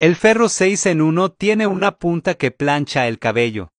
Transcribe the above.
El ferro 6 en 1 tiene una punta que plancha el cabello.